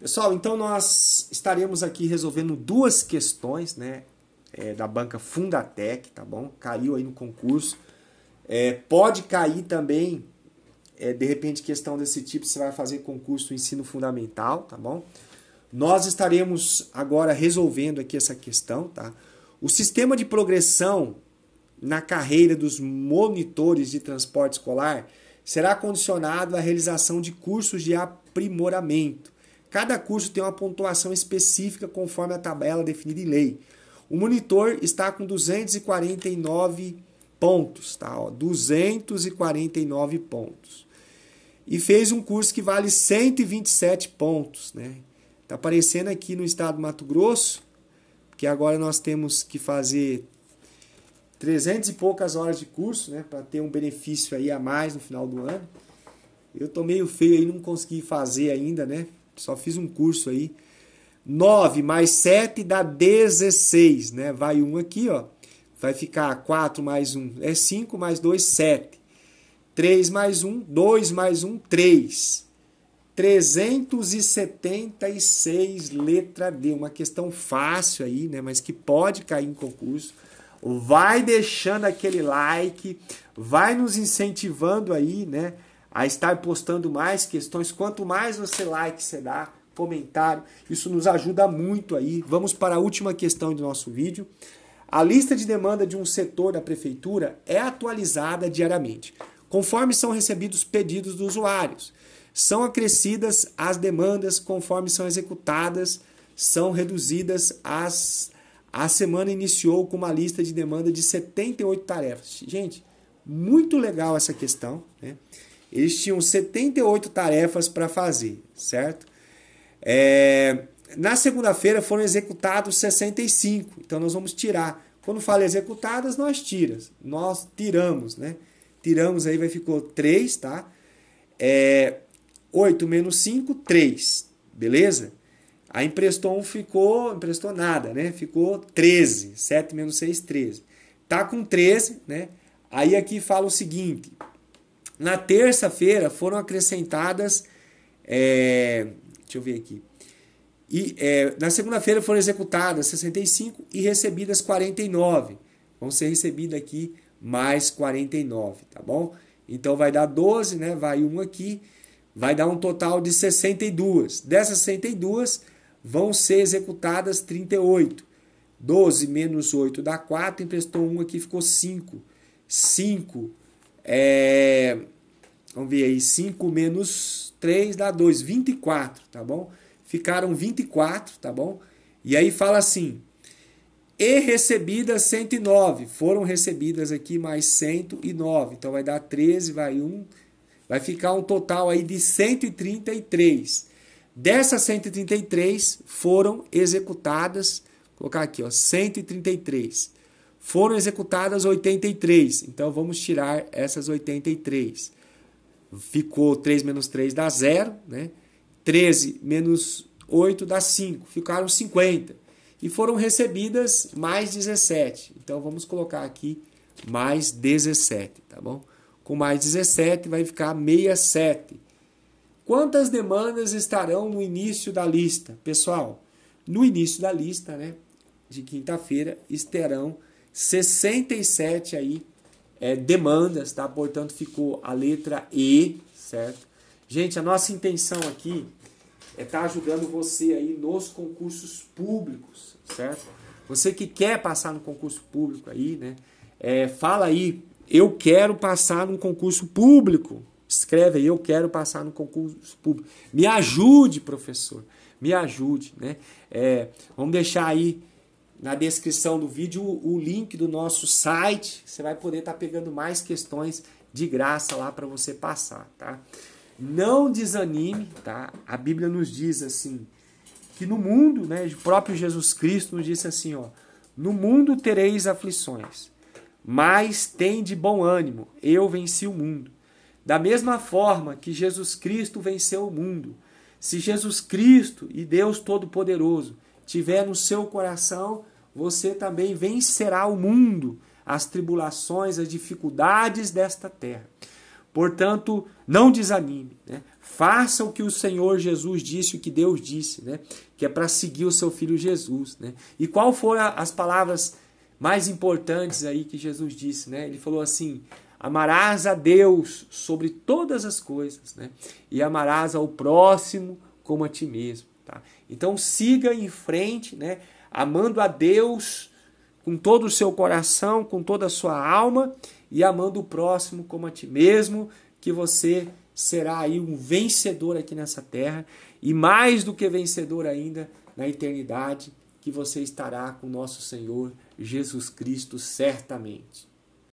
Pessoal, então nós estaremos aqui resolvendo duas questões, né? É, da banca Fundatec, tá bom? Caiu aí no concurso. É, pode cair também, é, de repente, questão desse tipo, você vai fazer concurso ensino fundamental, tá bom? Nós estaremos agora resolvendo aqui essa questão, tá? O sistema de progressão na carreira dos monitores de transporte escolar será condicionado à realização de cursos de aprimoramento Cada curso tem uma pontuação específica conforme a tabela definida em lei. O monitor está com 249 pontos, tá? Ó, 249 pontos. E fez um curso que vale 127 pontos, né? Tá aparecendo aqui no estado do Mato Grosso, que agora nós temos que fazer 300 e poucas horas de curso, né, para ter um benefício aí a mais no final do ano. Eu tô meio feio aí, não consegui fazer ainda, né? Só fiz um curso aí. 9 mais 7 dá 16, né? Vai um aqui, ó. Vai ficar 4 mais 1 é 5, mais 2, 7. 3 mais 1, 2 mais 1, 3. 376, letra D. Uma questão fácil aí, né? Mas que pode cair em concurso. Vai deixando aquele like, vai nos incentivando aí, né? a estar postando mais questões. Quanto mais você like você dá, comentário, isso nos ajuda muito aí. Vamos para a última questão do nosso vídeo. A lista de demanda de um setor da prefeitura é atualizada diariamente, conforme são recebidos pedidos dos usuários. São acrescidas as demandas conforme são executadas, são reduzidas as a semana iniciou com uma lista de demanda de 78 tarefas. Gente, muito legal essa questão, né? Eles tinham 78 tarefas para fazer, certo? É, na segunda-feira foram executados 65. Então nós vamos tirar. Quando fala executadas, nós tiras. Nós tiramos, né? Tiramos aí, vai ficou 3, tá? É, 8 menos 5, 3. Beleza? A emprestou um ficou, emprestou nada, né? Ficou 13. 7 menos 6, 13. Tá com 13, né? Aí aqui fala o seguinte: na terça-feira foram acrescentadas. É, deixa eu ver aqui. E, é, na segunda-feira foram executadas 65 e recebidas 49. Vão ser recebidas aqui mais 49, tá bom? Então vai dar 12, né? Vai um aqui, vai dar um total de 62. Dessas 62 vão ser executadas 38. 12 menos 8 dá 4, emprestou 1 aqui, ficou 5. 5 é, vamos ver aí, 5 menos 3 dá 2, 24, tá bom? Ficaram 24, tá bom? E aí fala assim, e recebidas 109, foram recebidas aqui mais 109, então vai dar 13, vai 1, vai ficar um total aí de 133. Dessas 133 foram executadas, vou colocar aqui, ó, 133. Foram executadas 83, então vamos tirar essas 83. Ficou 3 menos 3 dá 0, né? 13 menos 8 dá 5, ficaram 50. E foram recebidas mais 17, então vamos colocar aqui mais 17, tá bom? Com mais 17 vai ficar 67. Quantas demandas estarão no início da lista? Pessoal, no início da lista, né, de quinta-feira, estarão 67 aí é, demandas, tá? Portanto, ficou a letra E, certo? Gente, a nossa intenção aqui é estar tá ajudando você aí nos concursos públicos, certo? Você que quer passar no concurso público aí, né? É, fala aí, eu quero passar no concurso público. Escreve aí, eu quero passar no concurso público. Me ajude, professor. Me ajude, né? É, vamos deixar aí na descrição do vídeo o, link do nosso site. Você vai poder estar tá pegando mais questões de graça lá para você passar, tá? Não desanime, tá? A Bíblia nos diz assim que no mundo, né, o próprio Jesus Cristo nos disse assim, ó, no mundo tereis aflições, mas tem de bom ânimo, eu venci o mundo. Da mesma forma que Jesus Cristo venceu o mundo, se Jesus Cristo e Deus Todo-Poderoso tiver no seu coração, você também vencerá o mundo, as tribulações, as dificuldades desta terra. Portanto, não desanime, né? faça o que o Senhor Jesus disse, o que Deus disse, né? que é para seguir o seu filho Jesus. Né? E qual foram as palavras mais importantes aí que Jesus disse? Né? Ele falou assim: amarás a Deus sobre todas as coisas né? e amarás ao próximo como a ti mesmo. Tá? Então siga em frente, né? amando a Deus com todo o seu coração, com toda a sua alma e amando o próximo como a ti mesmo, que você será aí um vencedor aqui nessa terra e mais do que vencedor ainda na eternidade, que você estará com nosso Senhor Jesus Cristo certamente.